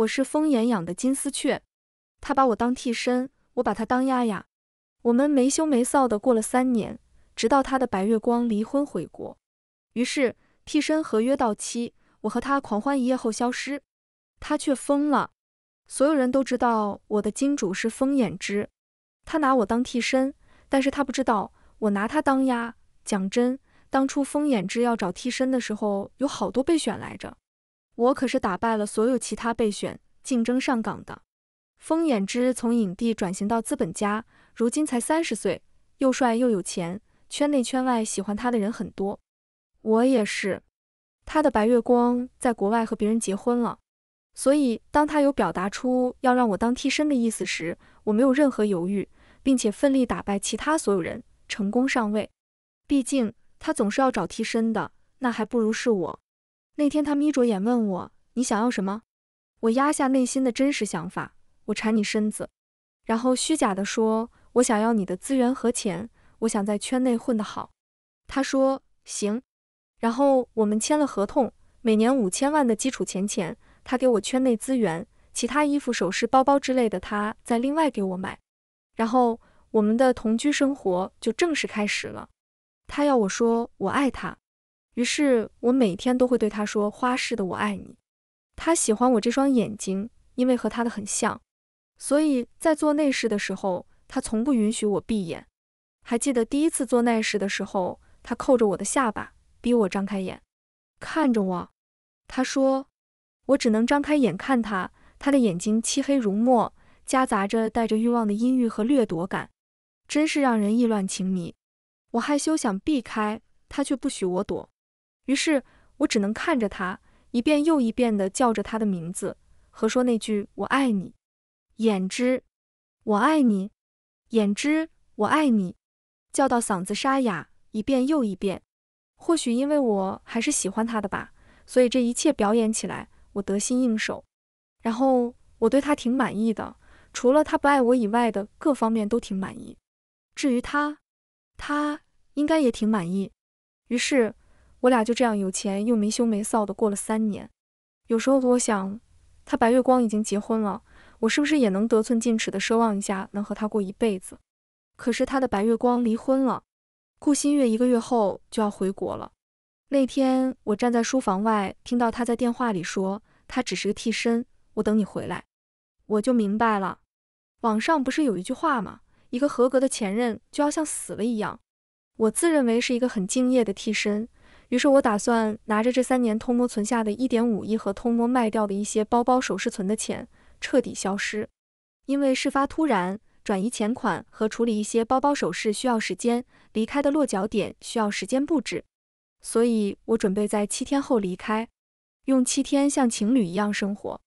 我是风眼养的金丝雀，他把我当替身，我把他当丫丫，我们没羞没臊的过了三年，直到他的白月光离婚回国，于是替身合约到期，我和他狂欢一夜后消失，他却疯了。所有人都知道我的金主是风眼之，他拿我当替身，但是他不知道我拿他当丫。讲真，当初风眼之要找替身的时候，有好多备选来着。我可是打败了所有其他备选竞争上岗的。风眼之从影帝转型到资本家，如今才三十岁，又帅又有钱，圈内圈外喜欢他的人很多，我也是。他的白月光在国外和别人结婚了，所以当他有表达出要让我当替身的意思时，我没有任何犹豫，并且奋力打败其他所有人，成功上位。毕竟他总是要找替身的，那还不如是我。那天他眯着眼问我：“你想要什么？”我压下内心的真实想法，我馋你身子，然后虚假的说：“我想要你的资源和钱，我想在圈内混得好。”他说：“行。”然后我们签了合同，每年五千万的基础钱钱，他给我圈内资源，其他衣服、首饰、包包之类的，他再另外给我买。然后我们的同居生活就正式开始了。他要我说我爱他。于是我每天都会对他说花式的我爱你。他喜欢我这双眼睛，因为和他的很像，所以在做内事的时候，他从不允许我闭眼。还记得第一次做内事的时候，他扣着我的下巴，逼我张开眼看着我。他说我只能张开眼看他，他的眼睛漆黑如墨，夹杂着带着欲望的阴郁和掠夺感，真是让人意乱情迷。我害羞想避开，他却不许我躲。于是我只能看着他一遍又一遍地叫着他的名字，和说那句“我爱你，眼之我爱你，眼之我爱你”，叫到嗓子沙哑，一遍又一遍。或许因为我还是喜欢他的吧，所以这一切表演起来我得心应手。然后我对他挺满意的，除了他不爱我以外的各方面都挺满意。至于他，他应该也挺满意。于是。我俩就这样有钱又没羞没臊的过了三年。有时候我想，他白月光已经结婚了，我是不是也能得寸进尺的奢望一下，能和他过一辈子？可是他的白月光离婚了，顾新月一个月后就要回国了。那天我站在书房外，听到他在电话里说他只是个替身，我等你回来，我就明白了。网上不是有一句话吗？一个合格的前任就要像死了一样。我自认为是一个很敬业的替身。于是我打算拿着这三年偷摸存下的一点五亿和偷摸卖掉的一些包包首饰存的钱彻底消失，因为事发突然，转移钱款和处理一些包包首饰需要时间，离开的落脚点需要时间布置，所以我准备在七天后离开，用七天像情侣一样生活，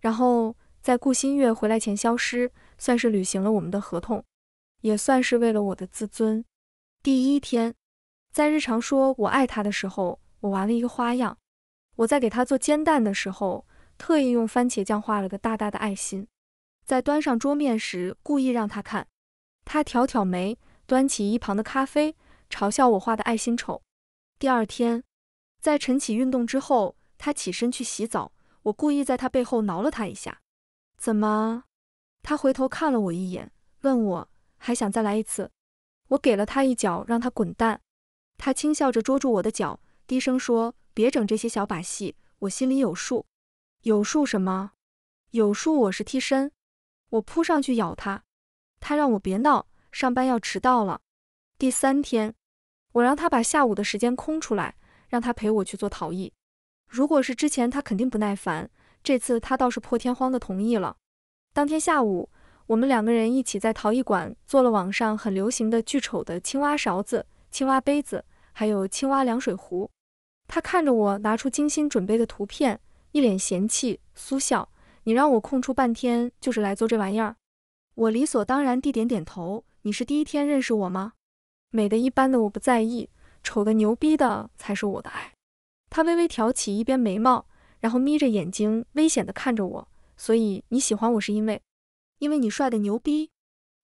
然后在顾新月回来前消失，算是履行了我们的合同，也算是为了我的自尊。第一天。在日常说我爱他的时候，我玩了一个花样。我在给他做煎蛋的时候，特意用番茄酱画了个大大的爱心，在端上桌面时故意让他看。他挑挑眉，端起一旁的咖啡，嘲笑我画的爱心丑。第二天，在晨起运动之后，他起身去洗澡，我故意在他背后挠了他一下。怎么？他回头看了我一眼，问我还想再来一次？我给了他一脚，让他滚蛋。他轻笑着捉住我的脚，低声说：“别整这些小把戏，我心里有数。”“有数什么？有数我是替身。”我扑上去咬他，他让我别闹，上班要迟到了。第三天，我让他把下午的时间空出来，让他陪我去做陶艺。如果是之前，他肯定不耐烦，这次他倒是破天荒的同意了。当天下午，我们两个人一起在陶艺馆做了网上很流行的巨丑的青蛙勺子。青蛙杯子，还有青蛙凉水壶。他看着我拿出精心准备的图片，一脸嫌弃。苏笑，你让我空出半天就是来做这玩意儿。我理所当然地点点头。你是第一天认识我吗？美的一般的我不在意，丑的牛逼的才是我的爱。他微微挑起一边眉毛，然后眯着眼睛危险地看着我。所以你喜欢我是因为，因为你帅的牛逼。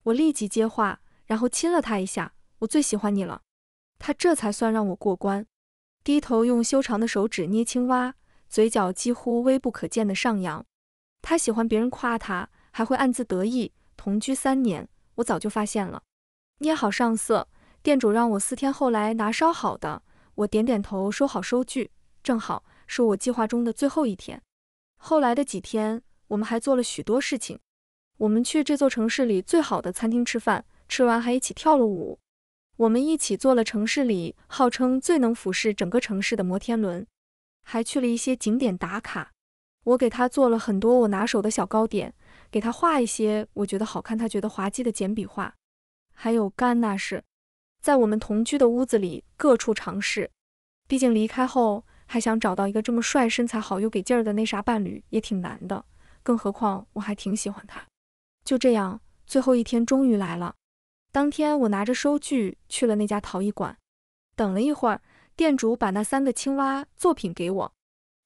我立即接话，然后亲了他一下。我最喜欢你了。他这才算让我过关，低头用修长的手指捏青蛙，嘴角几乎微不可见的上扬。他喜欢别人夸他，还会暗自得意。同居三年，我早就发现了。捏好上色，店主让我四天后来拿烧好的。我点点头，收好收据，正好是我计划中的最后一天。后来的几天，我们还做了许多事情。我们去这座城市里最好的餐厅吃饭，吃完还一起跳了舞。我们一起坐了城市里号称最能俯视整个城市的摩天轮，还去了一些景点打卡。我给他做了很多我拿手的小糕点，给他画一些我觉得好看、他觉得滑稽的简笔画，还有干那事，在我们同居的屋子里各处尝试。毕竟离开后还想找到一个这么帅、身材好又给劲儿的那啥伴侣也挺难的，更何况我还挺喜欢他。就这样，最后一天终于来了。当天，我拿着收据去了那家陶艺馆，等了一会儿，店主把那三个青蛙作品给我。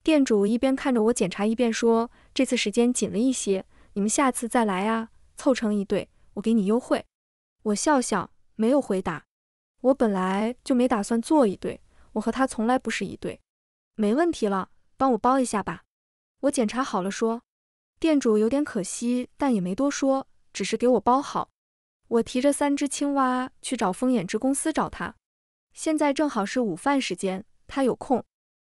店主一边看着我检查，一边说：“这次时间紧了一些，你们下次再来啊，凑成一对，我给你优惠。”我笑笑，没有回答。我本来就没打算做一对，我和他从来不是一对。没问题了，帮我包一下吧。我检查好了，说：“店主有点可惜，但也没多说，只是给我包好。”我提着三只青蛙去找风眼之公司找他，现在正好是午饭时间，他有空。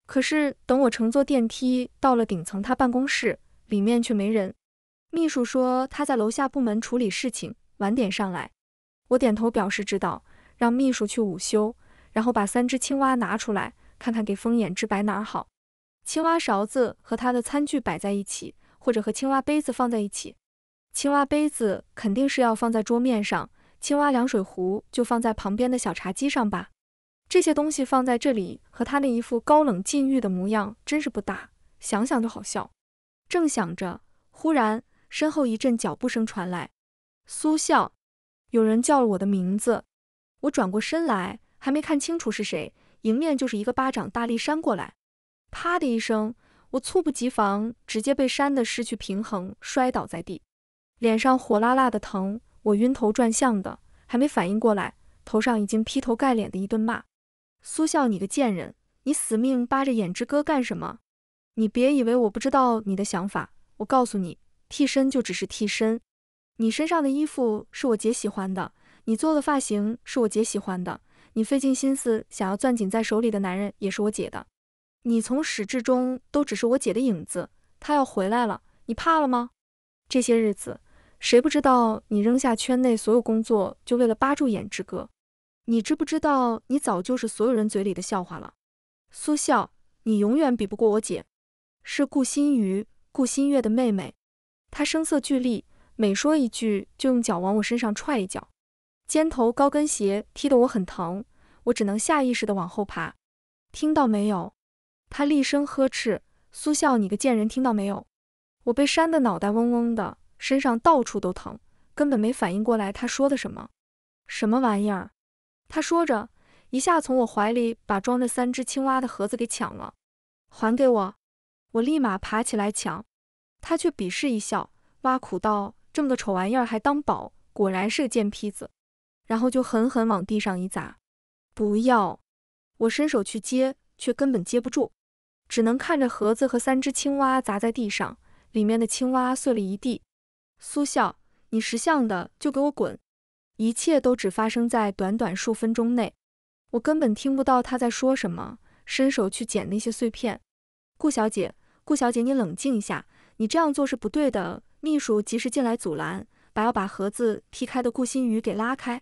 可是等我乘坐电梯到了顶层他办公室，里面却没人。秘书说他在楼下部门处理事情，晚点上来。我点头表示知道，让秘书去午休，然后把三只青蛙拿出来，看看给风眼之摆哪儿好。青蛙勺子和他的餐具摆在一起，或者和青蛙杯子放在一起。青蛙杯子肯定是要放在桌面上，青蛙凉水壶就放在旁边的小茶几上吧。这些东西放在这里，和他那一副高冷禁欲的模样真是不搭，想想就好笑。正想着，忽然身后一阵脚步声传来，苏笑，有人叫了我的名字。我转过身来，还没看清楚是谁，迎面就是一个巴掌大力扇过来，啪的一声，我猝不及防，直接被扇的失去平衡，摔倒在地。脸上火辣辣的疼，我晕头转向的，还没反应过来，头上已经劈头盖脸的一顿骂：“苏笑，你个贱人，你死命扒着眼之哥干什么？你别以为我不知道你的想法。我告诉你，替身就只是替身。你身上的衣服是我姐喜欢的，你做的发型是我姐喜欢的，你费尽心思想要攥紧在手里的男人也是我姐的。你从始至终都只是我姐的影子。她要回来了，你怕了吗？这些日子。”谁不知道你扔下圈内所有工作，就为了扒住演之哥？你知不知道你早就是所有人嘴里的笑话了？苏笑，你永远比不过我姐，是顾心宇、顾心月的妹妹。她声色俱厉，每说一句就用脚往我身上踹一脚，尖头高跟鞋踢得我很疼，我只能下意识的往后爬。听到没有？她厉声呵斥：“苏笑，你个贱人，听到没有？”我被扇得脑袋嗡嗡的。身上到处都疼，根本没反应过来他说的什么？什么玩意儿？他说着，一下从我怀里把装着三只青蛙的盒子给抢了，还给我。我立马爬起来抢，他却鄙视一笑，挖苦道：“这么个丑玩意儿还当宝，果然是个贱坯子。”然后就狠狠往地上一砸。不要！我伸手去接，却根本接不住，只能看着盒子和三只青蛙砸在地上，里面的青蛙碎了一地。苏笑，你识相的就给我滚！一切都只发生在短短数分钟内，我根本听不到他在说什么。伸手去捡那些碎片。顾小姐，顾小姐，你冷静一下，你这样做是不对的。秘书及时进来阻拦，把要把盒子踢开的顾新宇给拉开。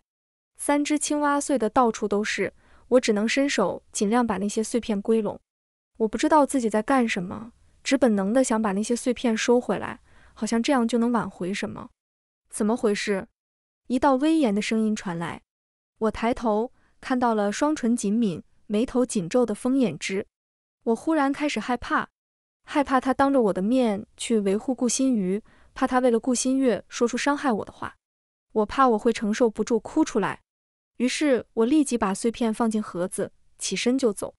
三只青蛙碎的到处都是，我只能伸手尽量把那些碎片归拢。我不知道自己在干什么，只本能的想把那些碎片收回来。好像这样就能挽回什么？怎么回事？一道威严的声音传来，我抬头看到了双唇紧抿、眉头紧皱的风眼之。我忽然开始害怕，害怕他当着我的面去维护顾心瑜，怕他为了顾心月说出伤害我的话，我怕我会承受不住哭出来。于是我立即把碎片放进盒子，起身就走，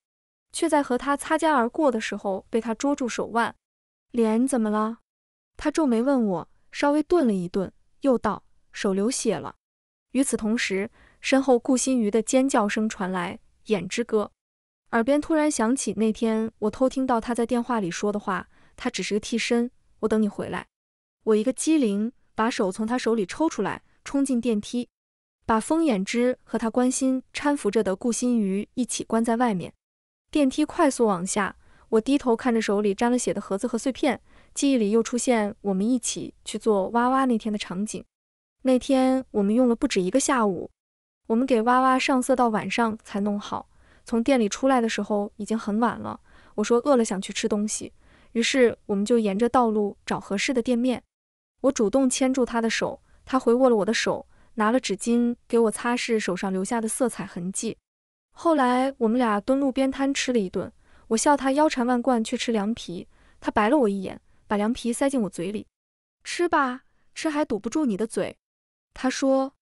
却在和他擦肩而过的时候被他捉住手腕。脸怎么了？他皱眉问我，稍微顿了一顿，又道：“手流血了。”与此同时，身后顾心瑜的尖叫声传来。眼之哥，耳边突然响起那天我偷听到他在电话里说的话：“他只是个替身，我等你回来。”我一个机灵，把手从他手里抽出来，冲进电梯，把风眼之和他关心搀扶着的顾心瑜一起关在外面。电梯快速往下，我低头看着手里沾了血的盒子和碎片。记忆里又出现我们一起去做娃娃那天的场景。那天我们用了不止一个下午，我们给娃娃上色到晚上才弄好。从店里出来的时候已经很晚了，我说饿了想去吃东西，于是我们就沿着道路找合适的店面。我主动牵住他的手，他回握了我的手，拿了纸巾给我擦拭手上留下的色彩痕迹。后来我们俩蹲路边摊吃了一顿，我笑他腰缠万贯去吃凉皮，他白了我一眼。把凉皮塞进我嘴里，吃吧，吃还堵不住你的嘴。他说。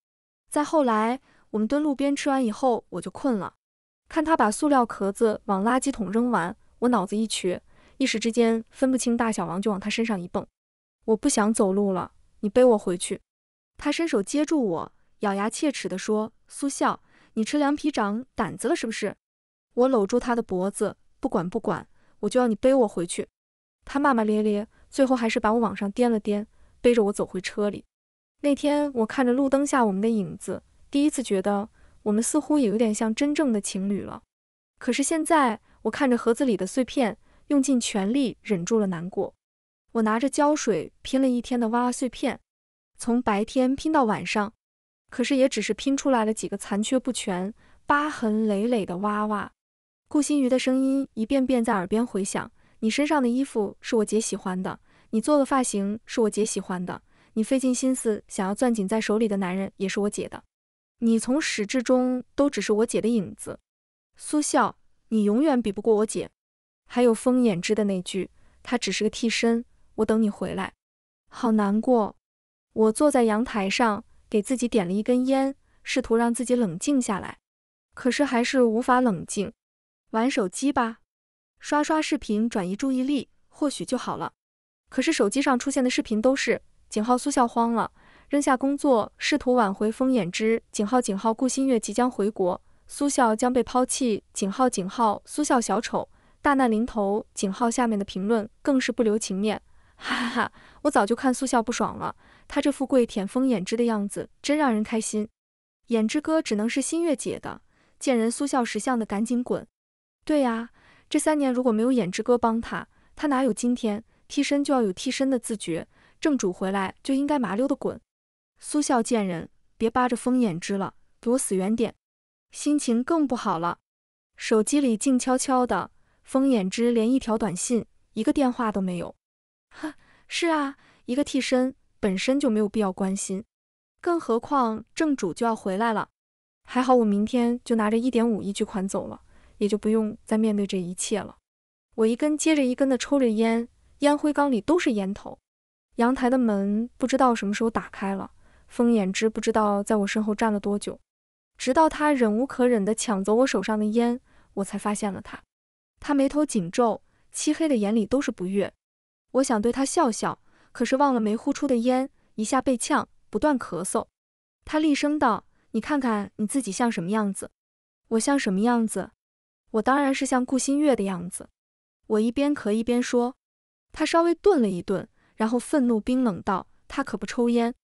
再后来，我们蹲路边吃完以后，我就困了。看他把塑料壳子往垃圾桶扔完，我脑子一瘸，一时之间分不清大小王，就往他身上一蹦。我不想走路了，你背我回去。他伸手接住我，咬牙切齿地说：“苏笑，你吃凉皮长胆子了是不是？”我搂住他的脖子，不管不管，我就要你背我回去。他骂骂咧咧。最后还是把我往上颠了颠，背着我走回车里。那天我看着路灯下我们的影子，第一次觉得我们似乎也有点像真正的情侣了。可是现在我看着盒子里的碎片，用尽全力忍住了难过。我拿着胶水拼了一天的娃娃碎片，从白天拼到晚上，可是也只是拼出来了几个残缺不全、疤痕累累的娃娃。顾新瑜的声音一遍遍在耳边回响：“你身上的衣服是我姐喜欢的。”你做的发型是我姐喜欢的，你费尽心思想要攥紧在手里的男人也是我姐的，你从始至终都只是我姐的影子。苏笑，你永远比不过我姐。还有风眼之的那句，他只是个替身。我等你回来，好难过。我坐在阳台上，给自己点了一根烟，试图让自己冷静下来，可是还是无法冷静。玩手机吧，刷刷视频转移注意力，或许就好了。可是手机上出现的视频都是景浩苏笑慌了，扔下工作，试图挽回风眼之景浩景浩顾新月即将回国，苏笑将被抛弃景浩景浩苏笑小丑大难临头景浩下面的评论更是不留情面，哈哈哈，我早就看苏笑不爽了，他这富贵舔风眼之的样子真让人开心，眼之哥只能是新月姐的见人苏笑识相的赶紧滚，对呀，这三年如果没有眼之哥帮他，他哪有今天？替身就要有替身的自觉，正主回来就应该麻溜的滚。苏笑贱人，别扒着风眼之了，给我死远点。心情更不好了，手机里静悄悄的，风眼之连一条短信、一个电话都没有。哈，是啊，一个替身本身就没有必要关心，更何况正主就要回来了。还好我明天就拿着一点五亿巨款走了，也就不用再面对这一切了。我一根接着一根的抽着烟。烟灰缸里都是烟头，阳台的门不知道什么时候打开了。风眼之不知道在我身后站了多久，直到他忍无可忍地抢走我手上的烟，我才发现了他。他眉头紧皱，漆黑的眼里都是不悦。我想对他笑笑，可是忘了没呼出的烟一下被呛，不断咳嗽。他厉声道：“你看看你自己像什么样子？我像什么样子？我当然是像顾新月的样子。”我一边咳一边说。他稍微顿了一顿，然后愤怒冰冷道：“他可不抽烟。”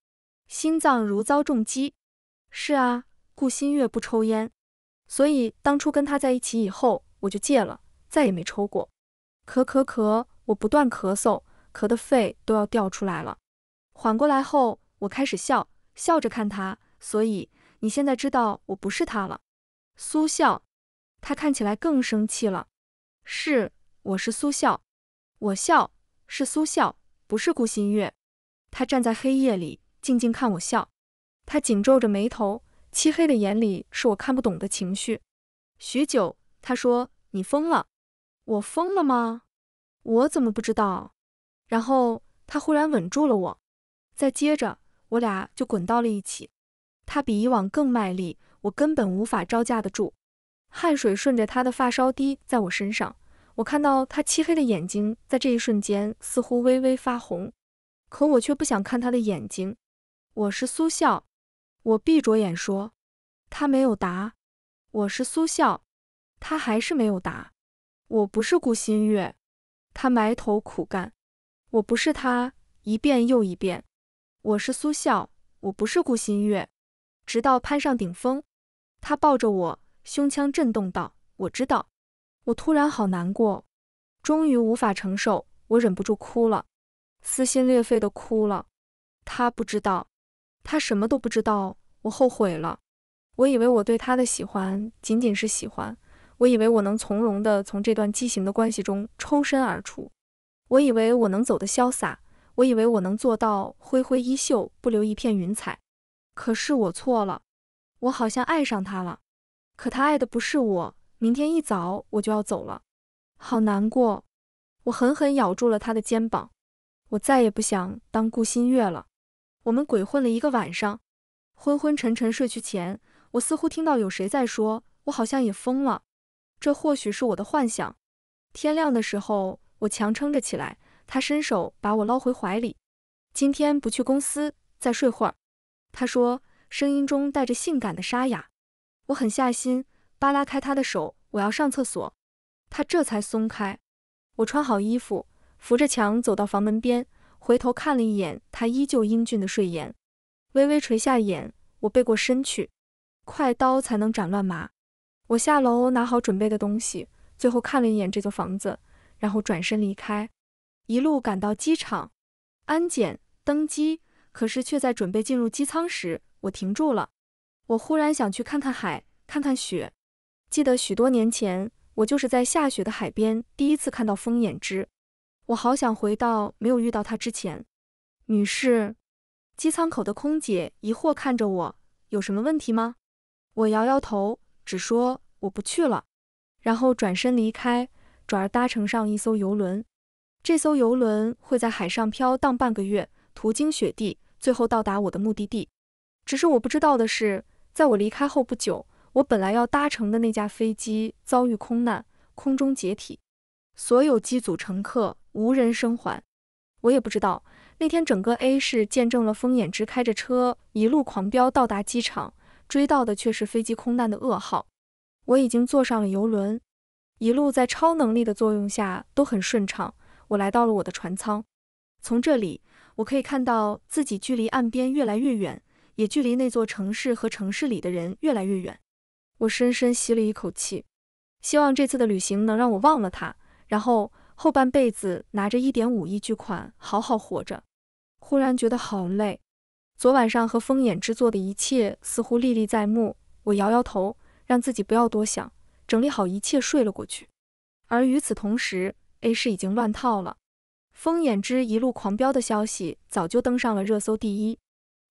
心脏如遭重击。是啊，顾新月不抽烟，所以当初跟他在一起以后，我就戒了，再也没抽过。咳咳咳，我不断咳嗽，咳得肺都要掉出来了。缓过来后，我开始笑，笑着看他。所以你现在知道我不是他了，苏笑。他看起来更生气了。是，我是苏笑，我笑。是苏笑，不是顾新月。他站在黑夜里，静静看我笑。他紧皱着眉头，漆黑的眼里是我看不懂的情绪。许久，他说：“你疯了。”我疯了吗？我怎么不知道？然后他忽然稳住了我，再接着，我俩就滚到了一起。他比以往更卖力，我根本无法招架得住。汗水顺着他的发梢滴在我身上。我看到他漆黑的眼睛在这一瞬间似乎微微发红，可我却不想看他的眼睛。我是苏笑，我闭着眼说，他没有答。我是苏笑，他还是没有答。我不是顾新月，他埋头苦干。我不是他，一遍又一遍。我是苏笑，我不是顾新月，直到攀上顶峰，他抱着我，胸腔震动道：“我知道。”我突然好难过，终于无法承受，我忍不住哭了，撕心裂肺的哭了。他不知道，他什么都不知道。我后悔了，我以为我对他的喜欢仅仅是喜欢，我以为我能从容的从这段畸形的关系中抽身而出，我以为我能走得潇洒，我以为我能做到挥挥衣袖，不留一片云彩。可是我错了，我好像爱上他了，可他爱的不是我。明天一早我就要走了，好难过。我狠狠咬住了他的肩膀。我再也不想当顾新月了。我们鬼混了一个晚上，昏昏沉沉睡去前，我似乎听到有谁在说：“我好像也疯了。”这或许是我的幻想。天亮的时候，我强撑着起来，他伸手把我捞回怀里。今天不去公司，再睡会儿。他说，声音中带着性感的沙哑。我狠下心。扒拉开他的手，我要上厕所。他这才松开。我穿好衣服，扶着墙走到房门边，回头看了一眼他依旧英俊的睡颜，微微垂下眼。我背过身去，快刀才能斩乱麻。我下楼拿好准备的东西，最后看了一眼这座房子，然后转身离开，一路赶到机场，安检、登机。可是却在准备进入机舱时，我停住了。我忽然想去看看海，看看雪。记得许多年前，我就是在下雪的海边第一次看到风眼之。我好想回到没有遇到他之前。女士，机舱口的空姐疑惑看着我，有什么问题吗？我摇摇头，只说我不去了，然后转身离开，转而搭乘上一艘游轮。这艘游轮会在海上飘荡半个月，途经雪地，最后到达我的目的地。只是我不知道的是，在我离开后不久。我本来要搭乘的那架飞机遭遇空难，空中解体，所有机组乘客无人生还。我也不知道那天整个 A 市见证了风眼之开着车一路狂飙到达机场，追到的却是飞机空难的噩耗。我已经坐上了游轮，一路在超能力的作用下都很顺畅。我来到了我的船舱，从这里我可以看到自己距离岸边越来越远，也距离那座城市和城市里的人越来越远。我深深吸了一口气，希望这次的旅行能让我忘了他，然后后半辈子拿着一点五亿巨款好好活着。忽然觉得好累，昨晚上和风眼之作的一切似乎历历在目。我摇摇头，让自己不要多想，整理好一切睡了过去。而与此同时，A 市已经乱套了。风眼之一路狂飙的消息早就登上了热搜第一。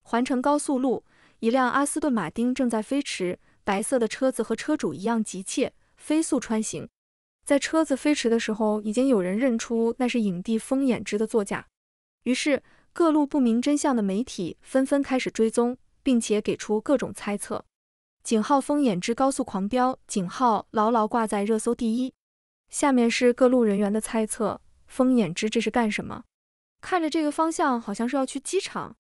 环城高速路，一辆阿斯顿马丁正在飞驰。白色的车子和车主一样急切，飞速穿行。在车子飞驰的时候，已经有人认出那是影帝风眼之的座驾。于是，各路不明真相的媒体纷纷开始追踪，并且给出各种猜测。井号风眼之高速狂飙井号牢牢挂在热搜第一。下面是各路人员的猜测：风眼之这是干什么？看着这个方向，好像是要去机场。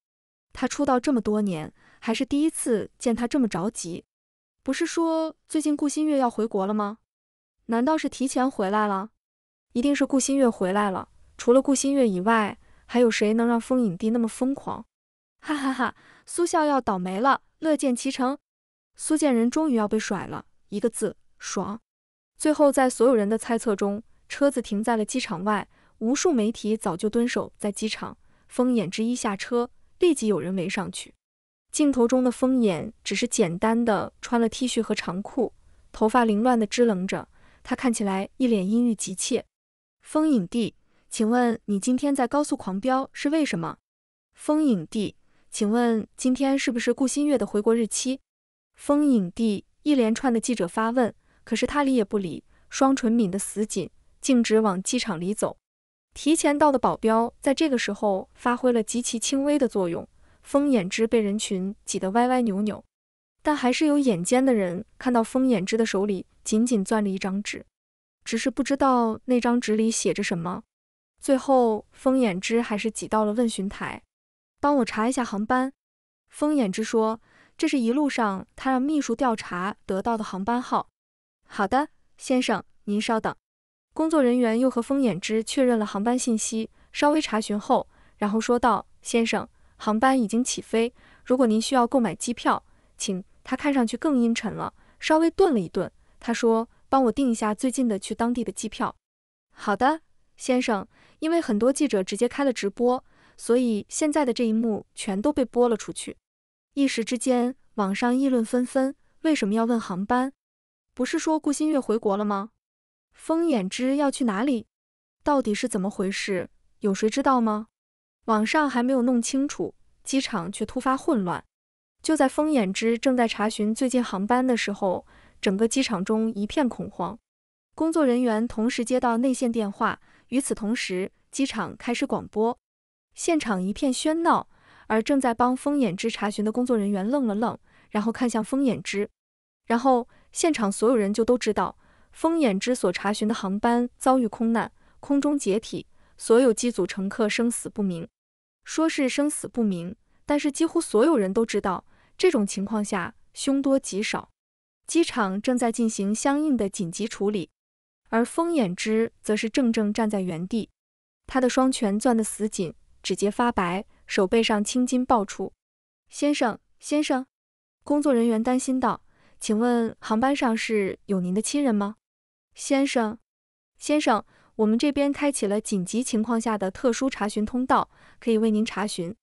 他出道这么多年，还是第一次见他这么着急。不是说最近顾新月要回国了吗？难道是提前回来了？一定是顾新月回来了。除了顾新月以外，还有谁能让风影帝那么疯狂？哈哈哈，苏笑要倒霉了，乐见其成。苏建仁终于要被甩了，一个字，爽！最后，在所有人的猜测中，车子停在了机场外，无数媒体早就蹲守在机场。风眼之一下车，立即有人围上去。镜头中的风眼只是简单的穿了 T 恤和长裤，头发凌乱的支棱着，他看起来一脸阴郁急切。风影帝，请问你今天在高速狂飙是为什么？风影帝，请问今天是不是顾新月的回国日期？风影帝一连串的记者发问，可是他理也不理，双唇抿得死紧，径直往机场里走。提前到的保镖在这个时候发挥了极其轻微的作用。风眼之被人群挤得歪歪扭扭，但还是有眼尖的人看到风眼之的手里紧紧攥着一张纸，只是不知道那张纸里写着什么。最后，风眼之还是挤到了问询台，帮我查一下航班。风眼之说：“这是一路上他让秘书调查得到的航班号。”“好的，先生，您稍等。”工作人员又和风眼之确认了航班信息，稍微查询后，然后说道：“先生。”航班已经起飞。如果您需要购买机票，请他看上去更阴沉了，稍微顿了一顿，他说：“帮我订一下最近的去当地的机票。”好的，先生。因为很多记者直接开了直播，所以现在的这一幕全都被播了出去。一时之间，网上议论纷纷：为什么要问航班？不是说顾新月回国了吗？风眼之要去哪里？到底是怎么回事？有谁知道吗？网上还没有弄清楚，机场却突发混乱。就在风眼之正在查询最近航班的时候，整个机场中一片恐慌。工作人员同时接到内线电话，与此同时，机场开始广播，现场一片喧闹。而正在帮风眼之查询的工作人员愣了愣，然后看向风眼之，然后现场所有人就都知道，风眼之所查询的航班遭遇空难，空中解体。所有机组乘客生死不明，说是生死不明，但是几乎所有人都知道，这种情况下凶多吉少。机场正在进行相应的紧急处理，而风眼之则是正正站在原地，他的双拳攥得死紧，指节发白，手背上青筋暴出。先生，先生，工作人员担心道：“请问航班上是有您的亲人吗？”先生，先生。我们这边开启了紧急情况下的特殊查询通道，可以为您查询。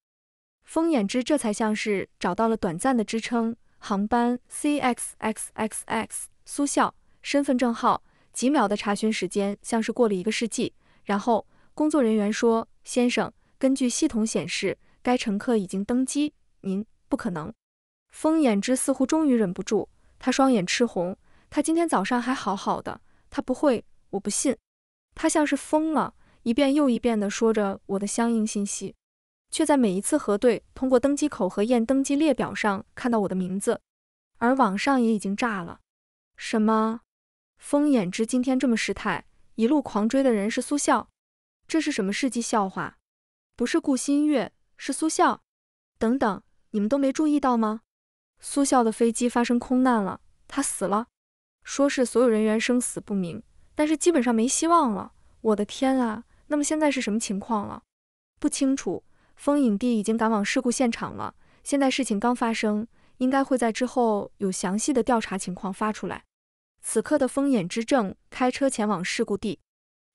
风眼之这才像是找到了短暂的支撑。航班 C X X X X，苏校，身份证号。几秒的查询时间，像是过了一个世纪。然后工作人员说：“先生，根据系统显示，该乘客已经登机，您不可能。”风眼之似乎终于忍不住，他双眼赤红。他今天早上还好好的，他不会，我不信。他像是疯了，一遍又一遍地说着我的相应信息，却在每一次核对通过登机口和验登机列表上看到我的名字，而网上也已经炸了。什么？风眼之今天这么失态，一路狂追的人是苏笑，这是什么世纪笑话？不是顾新月，是苏笑。等等，你们都没注意到吗？苏笑的飞机发生空难了，他死了，说是所有人员生死不明。但是基本上没希望了，我的天啊！那么现在是什么情况了？不清楚。风影帝已经赶往事故现场了。现在事情刚发生，应该会在之后有详细的调查情况发出来。此刻的风眼之正开车前往事故地，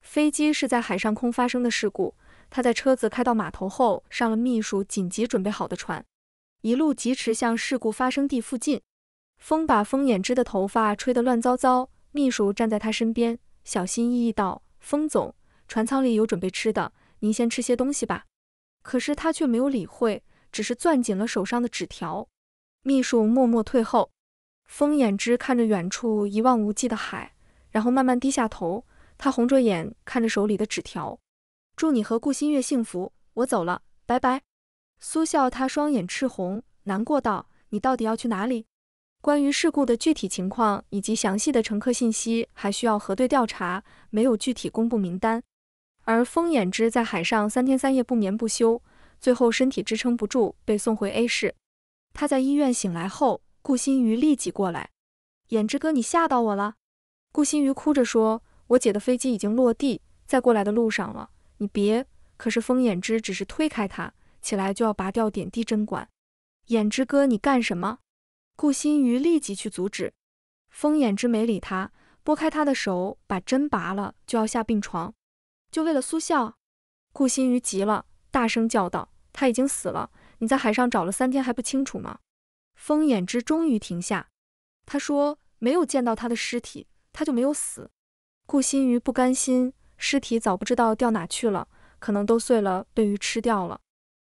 飞机是在海上空发生的事故。他在车子开到码头后，上了秘书紧急准备好的船，一路疾驰向事故发生地附近。风把风眼之的头发吹得乱糟糟，秘书站在他身边。小心翼翼道：“风总，船舱里有准备吃的，您先吃些东西吧。”可是他却没有理会，只是攥紧了手上的纸条。秘书默默退后。风眼之看着远处一望无际的海，然后慢慢低下头。他红着眼看着手里的纸条：“祝你和顾新月幸福。”我走了，拜拜。苏笑，他双眼赤红，难过道：“你到底要去哪里？”关于事故的具体情况以及详细的乘客信息，还需要核对调查，没有具体公布名单。而风眼之在海上三天三夜不眠不休，最后身体支撑不住，被送回 A 市。他在医院醒来后，顾新余立即过来：“眼之哥，你吓到我了。”顾新余哭着说：“我姐的飞机已经落地，在过来的路上了，你别……”可是风眼之只是推开他，起来就要拔掉点滴针管。“眼之哥，你干什么？”顾心瑜立即去阻止，风眼之没理他，拨开他的手，把针拔了，就要下病床，就为了苏笑。顾心瑜急了，大声叫道：“他已经死了，你在海上找了三天还不清楚吗？”风眼之终于停下，他说：“没有见到他的尸体，他就没有死。”顾心瑜不甘心，尸体早不知道掉哪去了，可能都碎了被鱼吃掉了。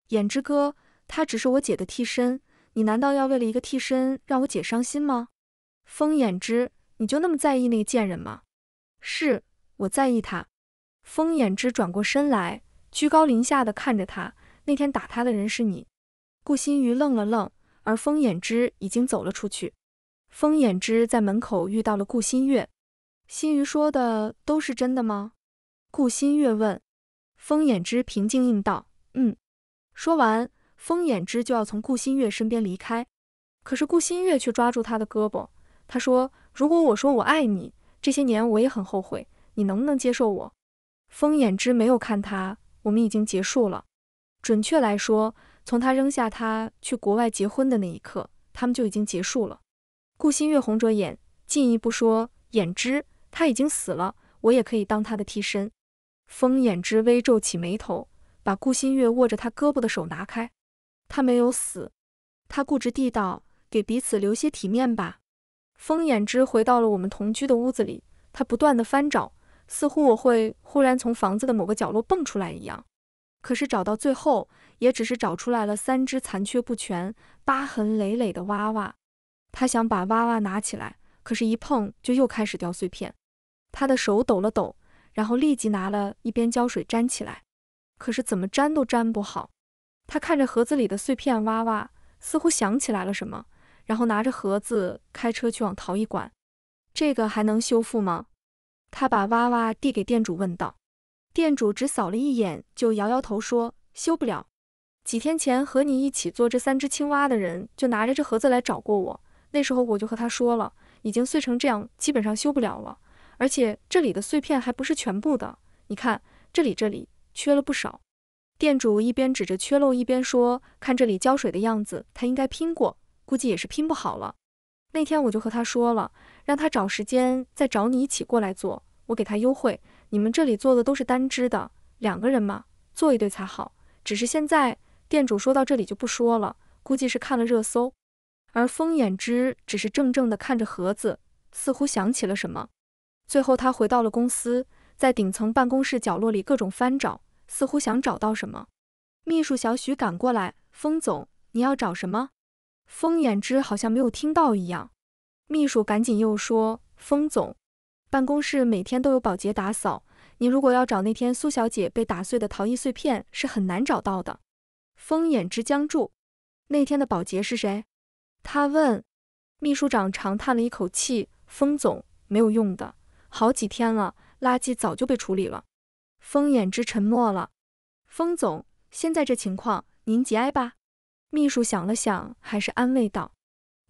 眼之哥，他只是我姐的替身。你难道要为了一个替身让我姐伤心吗，风眼之，你就那么在意那个贱人吗？是我在意他。风眼之转过身来，居高临下的看着他。那天打他的人是你。顾心瑜愣了愣，而风眼之已经走了出去。风眼之在门口遇到了顾心月。心瑜说的都是真的吗？顾心月问。风眼之平静应道，嗯。说完。风眼之就要从顾新月身边离开，可是顾新月却抓住他的胳膊。他说：“如果我说我爱你，这些年我也很后悔，你能不能接受我？”风眼之没有看他，我们已经结束了。准确来说，从他扔下他去国外结婚的那一刻，他们就已经结束了。顾新月红着眼，进一步说：“眼之，他已经死了，我也可以当他的替身。”风眼之微皱起眉头，把顾新月握着他胳膊的手拿开。他没有死，他固执地道：“给彼此留些体面吧。”风眼之回到了我们同居的屋子里，他不断地翻找，似乎我会忽然从房子的某个角落蹦出来一样。可是找到最后，也只是找出来了三只残缺不全、疤痕累累的娃娃。他想把娃娃拿起来，可是一碰就又开始掉碎片。他的手抖了抖，然后立即拿了一边胶水粘起来，可是怎么粘都粘不好。他看着盒子里的碎片娃娃，似乎想起来了什么，然后拿着盒子开车去往陶艺馆。这个还能修复吗？他把娃娃递给店主，问道。店主只扫了一眼，就摇摇头说：“修不了。”几天前和你一起做这三只青蛙的人，就拿着这盒子来找过我。那时候我就和他说了，已经碎成这样，基本上修不了了。而且这里的碎片还不是全部的，你看这里这里缺了不少。店主一边指着缺漏，一边说：“看这里浇水的样子，他应该拼过，估计也是拼不好了。”那天我就和他说了，让他找时间再找你一起过来做，我给他优惠。你们这里做的都是单支的，两个人嘛，做一对才好。只是现在，店主说到这里就不说了，估计是看了热搜。而风眼之只是怔怔地看着盒子，似乎想起了什么。最后他回到了公司，在顶层办公室角落里各种翻找。似乎想找到什么，秘书小许赶过来。风总，你要找什么？风眼之好像没有听到一样。秘书赶紧又说：风总，办公室每天都有保洁打扫，你如果要找那天苏小姐被打碎的陶艺碎片，是很难找到的。风眼之僵住。那天的保洁是谁？他问。秘书长长叹了一口气：风总，没有用的，好几天了，垃圾早就被处理了。风眼之沉默了，风总，现在这情况，您节哀吧。秘书想了想，还是安慰道。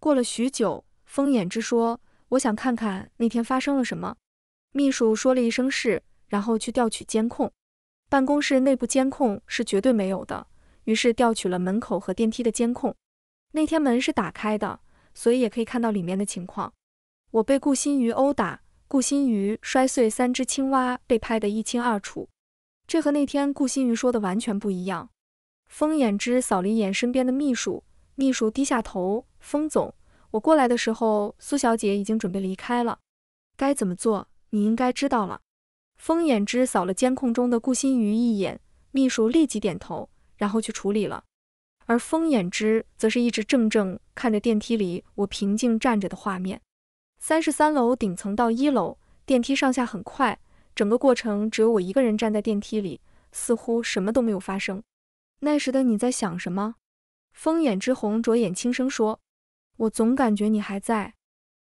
过了许久，风眼之说：“我想看看那天发生了什么。”秘书说了一声“是”，然后去调取监控。办公室内部监控是绝对没有的，于是调取了门口和电梯的监控。那天门是打开的，所以也可以看到里面的情况。我被顾心宇殴打。顾新宇摔碎三只青蛙，被拍得一清二楚。这和那天顾新宇说的完全不一样。风眼之扫了一眼身边的秘书，秘书低下头。风总，我过来的时候，苏小姐已经准备离开了。该怎么做，你应该知道了。风眼之扫了监控中的顾新宇一眼，秘书立即点头，然后去处理了。而风眼之则是一直怔怔看着电梯里我平静站着的画面。三十三楼顶层到一楼，电梯上下很快，整个过程只有我一个人站在电梯里，似乎什么都没有发生。那时的你在想什么？风眼之红着眼轻声说：“我总感觉你还在，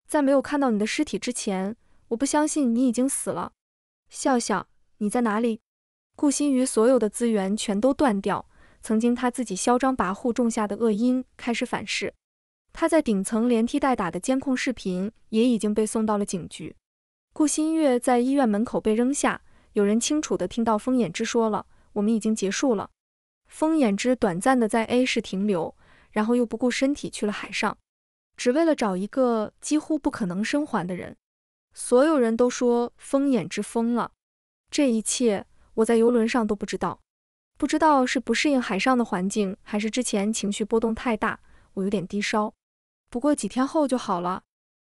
在没有看到你的尸体之前，我不相信你已经死了。”笑笑，你在哪里？顾心瑜所有的资源全都断掉，曾经他自己嚣张跋扈种下的恶因开始反噬。他在顶层连踢带打的监控视频也已经被送到了警局。顾新月在医院门口被扔下，有人清楚的听到风眼之说了：“我们已经结束了。”风眼之短暂的在 A 市停留，然后又不顾身体去了海上，只为了找一个几乎不可能生还的人。所有人都说风眼之疯了。这一切我在游轮上都不知道，不知道是不适应海上的环境，还是之前情绪波动太大，我有点低烧。不过几天后就好了。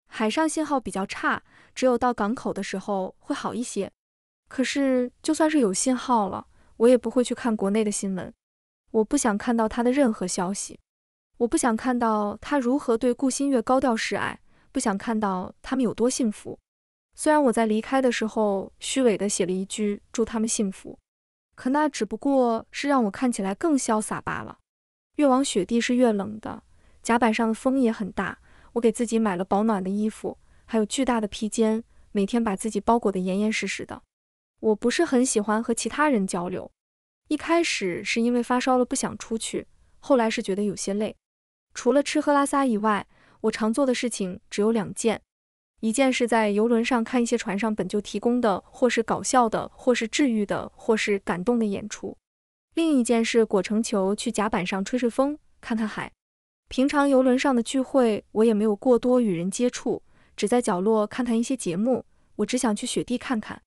海上信号比较差，只有到港口的时候会好一些。可是就算是有信号了，我也不会去看国内的新闻。我不想看到他的任何消息，我不想看到他如何对顾新月高调示爱，不想看到他们有多幸福。虽然我在离开的时候虚伪的写了一句“祝他们幸福”，可那只不过是让我看起来更潇洒罢了。越往雪地是越冷的。甲板上的风也很大，我给自己买了保暖的衣服，还有巨大的披肩，每天把自己包裹得严严实实的。我不是很喜欢和其他人交流，一开始是因为发烧了不想出去，后来是觉得有些累。除了吃喝拉撒以外，我常做的事情只有两件：一件是在游轮上看一些船上本就提供的，或是搞笑的，或是治愈的，或是感动的演出；另一件是裹成球去甲板上吹吹风，看看海。平常游轮上的聚会，我也没有过多与人接触，只在角落看看一些节目。我只想去雪地看看，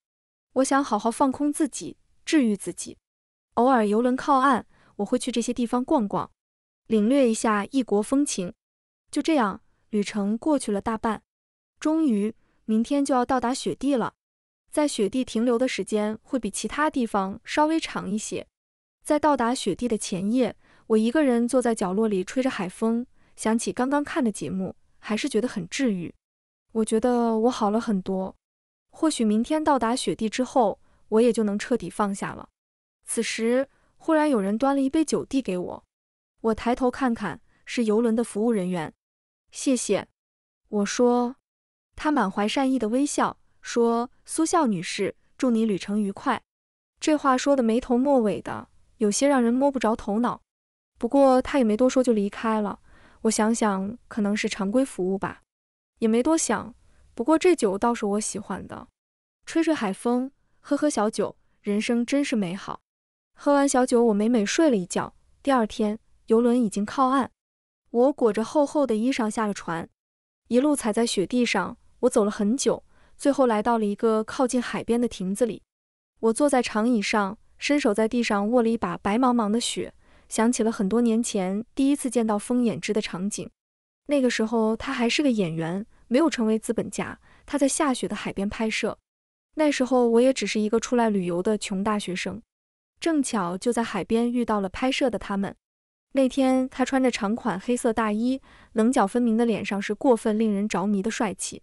我想好好放空自己，治愈自己。偶尔游轮靠岸，我会去这些地方逛逛，领略一下异国风情。就这样，旅程过去了大半，终于明天就要到达雪地了。在雪地停留的时间会比其他地方稍微长一些。在到达雪地的前夜。我一个人坐在角落里吹着海风，想起刚刚看的节目，还是觉得很治愈。我觉得我好了很多，或许明天到达雪地之后，我也就能彻底放下了。此时，忽然有人端了一杯酒递给我，我抬头看看，是游轮的服务人员。谢谢，我说。他满怀善意的微笑说：“苏笑女士，祝你旅程愉快。”这话说的没头没尾的，有些让人摸不着头脑。不过他也没多说，就离开了。我想想，可能是常规服务吧，也没多想。不过这酒倒是我喜欢的，吹吹海风，喝喝小酒，人生真是美好。喝完小酒，我美美睡了一觉。第二天，游轮已经靠岸，我裹着厚厚的衣裳下了船，一路踩在雪地上，我走了很久，最后来到了一个靠近海边的亭子里。我坐在长椅上，伸手在地上握了一把白茫茫的雪。想起了很多年前第一次见到风眼之的场景，那个时候他还是个演员，没有成为资本家。他在下雪的海边拍摄，那时候我也只是一个出来旅游的穷大学生，正巧就在海边遇到了拍摄的他们。那天他穿着长款黑色大衣，棱角分明的脸上是过分令人着迷的帅气。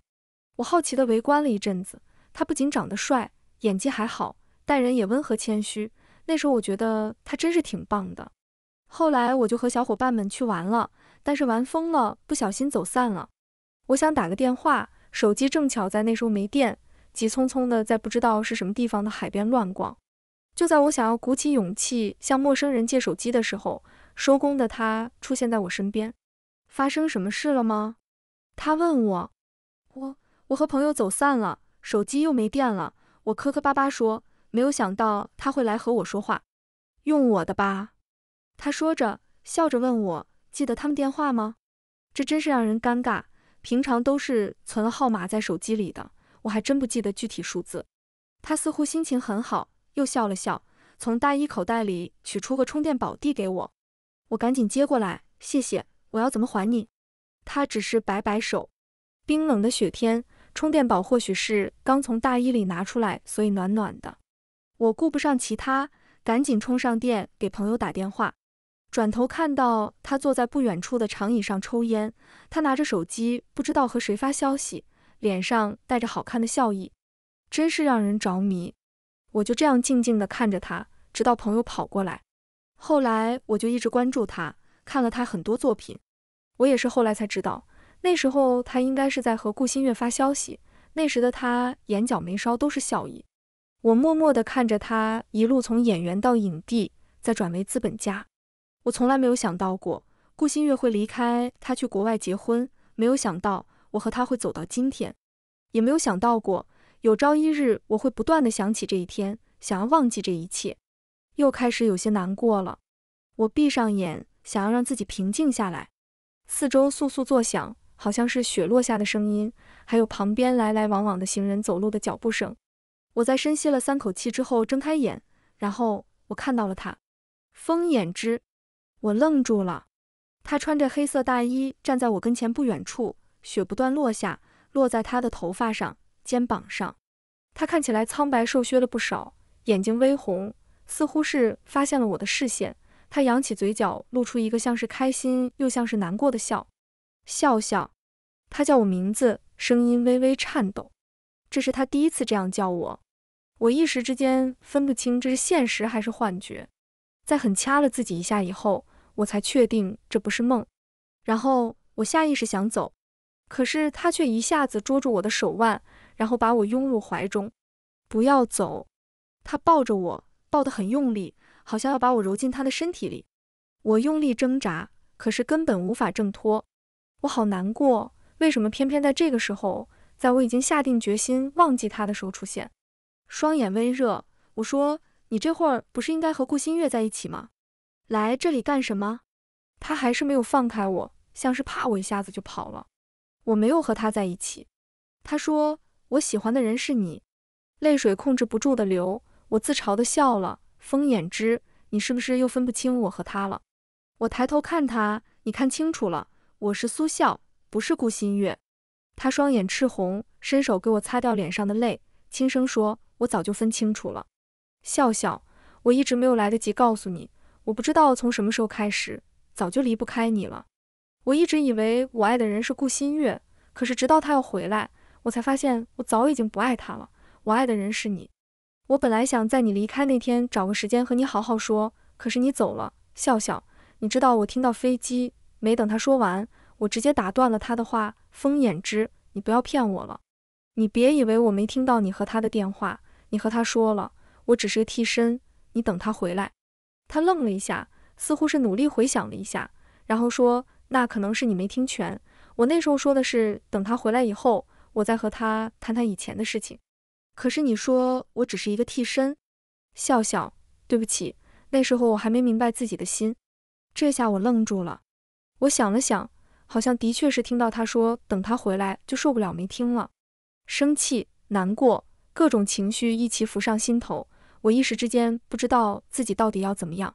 我好奇的围观了一阵子，他不仅长得帅，演技还好，待人也温和谦虚。那时候我觉得他真是挺棒的。后来我就和小伙伴们去玩了，但是玩疯了，不小心走散了。我想打个电话，手机正巧在那时候没电，急匆匆的在不知道是什么地方的海边乱逛。就在我想要鼓起勇气向陌生人借手机的时候，收工的他出现在我身边。发生什么事了吗？他问我。我我和朋友走散了，手机又没电了。我磕磕巴巴说，没有想到他会来和我说话。用我的吧。他说着，笑着问我：“记得他们电话吗？”这真是让人尴尬。平常都是存了号码在手机里的，我还真不记得具体数字。他似乎心情很好，又笑了笑，从大衣口袋里取出个充电宝递给我。我赶紧接过来，谢谢。我要怎么还你？他只是摆摆手。冰冷的雪天，充电宝或许是刚从大衣里拿出来，所以暖暖的。我顾不上其他，赶紧充上电，给朋友打电话。转头看到他坐在不远处的长椅上抽烟，他拿着手机，不知道和谁发消息，脸上带着好看的笑意，真是让人着迷。我就这样静静地看着他，直到朋友跑过来。后来我就一直关注他，看了他很多作品。我也是后来才知道，那时候他应该是在和顾新月发消息。那时的他眼角眉梢都是笑意。我默默地看着他，一路从演员到影帝，再转为资本家。我从来没有想到过顾新月会离开他去国外结婚，没有想到我和他会走到今天，也没有想到过有朝一日我会不断的想起这一天，想要忘记这一切，又开始有些难过了。我闭上眼，想要让自己平静下来。四周簌簌作响，好像是雪落下的声音，还有旁边来来往往的行人走路的脚步声。我在深吸了三口气之后睁开眼，然后我看到了他，风眼之。我愣住了，他穿着黑色大衣，站在我跟前不远处，雪不断落下，落在他的头发上、肩膀上。他看起来苍白瘦削了不少，眼睛微红，似乎是发现了我的视线。他扬起嘴角，露出一个像是开心又像是难过的笑，笑笑。他叫我名字，声音微微颤抖。这是他第一次这样叫我，我一时之间分不清这是现实还是幻觉。在狠掐了自己一下以后。我才确定这不是梦，然后我下意识想走，可是他却一下子捉住我的手腕，然后把我拥入怀中。不要走！他抱着我，抱得很用力，好像要把我揉进他的身体里。我用力挣扎，可是根本无法挣脱。我好难过，为什么偏偏在这个时候，在我已经下定决心忘记他的时候出现？双眼微热，我说：“你这会儿不是应该和顾新月在一起吗？”来这里干什么？他还是没有放开我，像是怕我一下子就跑了。我没有和他在一起。他说我喜欢的人是你，泪水控制不住的流。我自嘲的笑了。风眼之，你是不是又分不清我和他了？我抬头看他，你看清楚了，我是苏笑，不是顾新月。他双眼赤红，伸手给我擦掉脸上的泪，轻声说：“我早就分清楚了，笑笑，我一直没有来得及告诉你。”我不知道从什么时候开始，早就离不开你了。我一直以为我爱的人是顾新月，可是直到他要回来，我才发现我早已经不爱他了。我爱的人是你。我本来想在你离开那天找个时间和你好好说，可是你走了，笑笑。你知道我听到飞机没等他说完，我直接打断了他的话。风眼之，你不要骗我了。你别以为我没听到你和他的电话，你和他说了，我只是个替身。你等他回来。他愣了一下，似乎是努力回想了一下，然后说：“那可能是你没听全。我那时候说的是，等他回来以后，我再和他谈谈以前的事情。可是你说我只是一个替身。”笑笑，对不起，那时候我还没明白自己的心。这下我愣住了。我想了想，好像的确是听到他说等他回来就受不了，没听了。生气、难过，各种情绪一起浮上心头。我一时之间不知道自己到底要怎么样，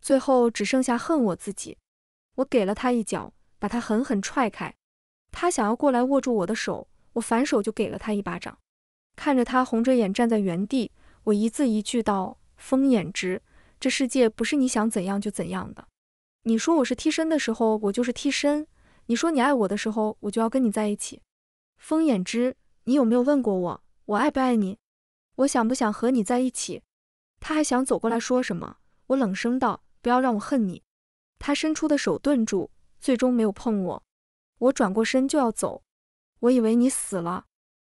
最后只剩下恨我自己。我给了他一脚，把他狠狠踹开。他想要过来握住我的手，我反手就给了他一巴掌。看着他红着眼站在原地，我一字一句道：“风眼之，这世界不是你想怎样就怎样的。你说我是替身的时候，我就是替身；你说你爱我的时候，我就要跟你在一起。风眼之，你有没有问过我，我爱不爱你？”我想不想和你在一起？他还想走过来说什么？我冷声道：“不要让我恨你。”他伸出的手顿住，最终没有碰我。我转过身就要走。我以为你死了。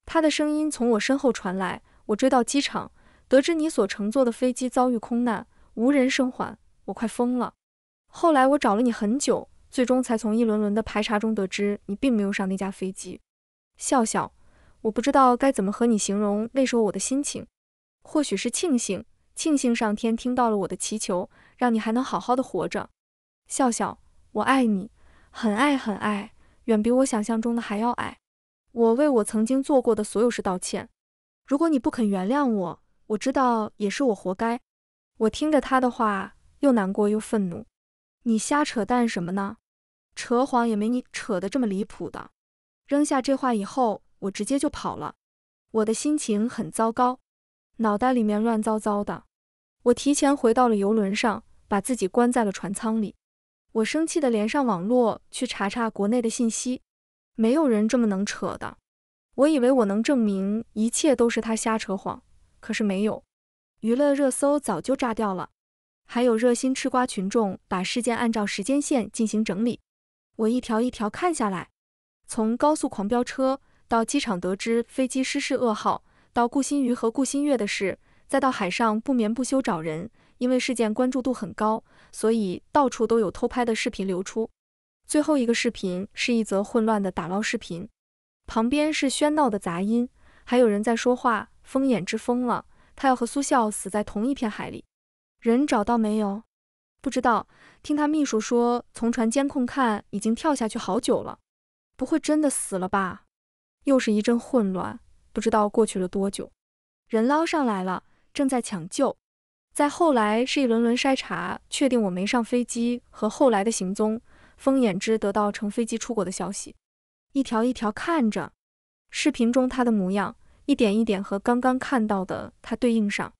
他的声音从我身后传来。我追到机场，得知你所乘坐的飞机遭遇空难，无人生还。我快疯了。后来我找了你很久，最终才从一轮轮的排查中得知，你并没有上那架飞机。笑笑。我不知道该怎么和你形容那时候我的心情，或许是庆幸，庆幸上天听到了我的祈求，让你还能好好的活着。笑笑，我爱你，很爱很爱，远比我想象中的还要爱。我为我曾经做过的所有事道歉。如果你不肯原谅我，我知道也是我活该。我听着他的话，又难过又愤怒。你瞎扯淡什么呢？扯谎也没你扯的这么离谱的。扔下这话以后。我直接就跑了，我的心情很糟糕，脑袋里面乱糟糟的。我提前回到了游轮上，把自己关在了船舱里。我生气的连上网络去查查国内的信息，没有人这么能扯的。我以为我能证明一切都是他瞎扯谎，可是没有。娱乐热搜早就炸掉了，还有热心吃瓜群众把事件按照时间线进行整理。我一条一条看下来，从高速狂飙车。到机场得知飞机失事噩耗，到顾新瑜和顾新月的事，再到海上不眠不休找人。因为事件关注度很高，所以到处都有偷拍的视频流出。最后一个视频是一则混乱的打捞视频，旁边是喧闹的杂音，还有人在说话。风眼之疯了，他要和苏笑死在同一片海里。人找到没有？不知道。听他秘书说，从船监控看，已经跳下去好久了。不会真的死了吧？又是一阵混乱，不知道过去了多久，人捞上来了，正在抢救。再后来是一轮轮筛查，确定我没上飞机，和后来的行踪。风眼之得到乘飞机出国的消息，一条一条看着视频中他的模样，一点一点和刚刚看到的他对应上，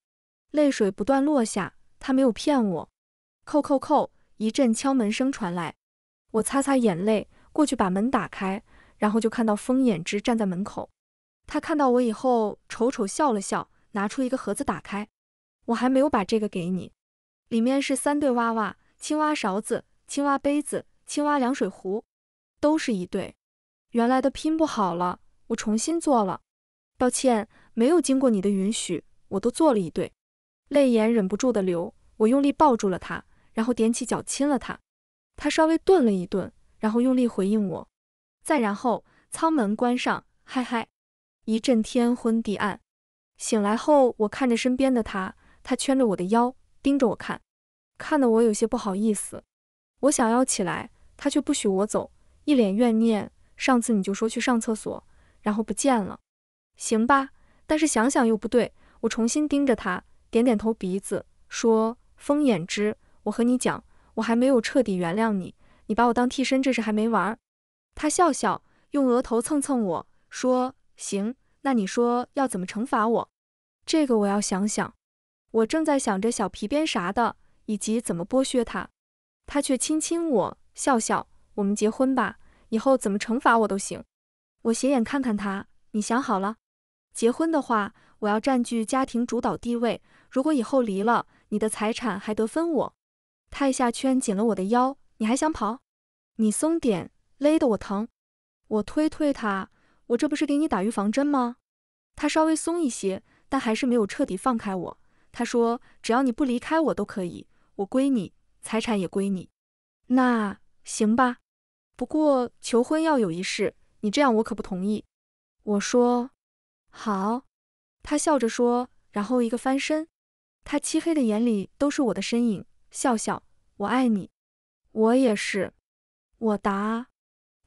泪水不断落下。他没有骗我。扣扣扣，一阵敲门声传来，我擦擦眼泪，过去把门打开。然后就看到风眼之站在门口，他看到我以后，瞅瞅笑了笑，拿出一个盒子打开。我还没有把这个给你，里面是三对娃娃、青蛙勺子、青蛙杯子、青蛙凉水壶，都是一对。原来的拼不好了，我重新做了。抱歉，没有经过你的允许，我都做了一对。泪眼忍不住的流，我用力抱住了他，然后踮起脚亲了他。他稍微顿了一顿，然后用力回应我。再然后，舱门关上，嗨嗨，一阵天昏地暗。醒来后，我看着身边的他，他圈着我的腰，盯着我看，看得我有些不好意思。我想要起来，他却不许我走，一脸怨念。上次你就说去上厕所，然后不见了。行吧，但是想想又不对。我重新盯着他，点点头鼻子，说：“风眼之，我和你讲，我还没有彻底原谅你。你把我当替身，这事还没完。”他笑笑，用额头蹭蹭我，说：“行，那你说要怎么惩罚我？这个我要想想。”我正在想着小皮鞭啥的，以及怎么剥削他，他却亲亲我，笑笑：“我们结婚吧，以后怎么惩罚我都行。”我斜眼看看他，你想好了？结婚的话，我要占据家庭主导地位。如果以后离了，你的财产还得分我。他一下圈紧了我的腰，你还想跑？你松点。勒得我疼，我推推他，我这不是给你打预防针吗？他稍微松一些，但还是没有彻底放开我。他说：“只要你不离开我都可以，我归你，财产也归你。”那行吧，不过求婚要有仪式，你这样我可不同意。我说：“好。”他笑着说，然后一个翻身，他漆黑的眼里都是我的身影，笑笑：“我爱你。”我也是，我答。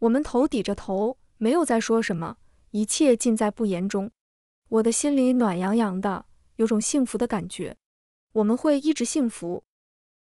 我们头抵着头，没有再说什么，一切尽在不言中。我的心里暖洋洋的，有种幸福的感觉。我们会一直幸福。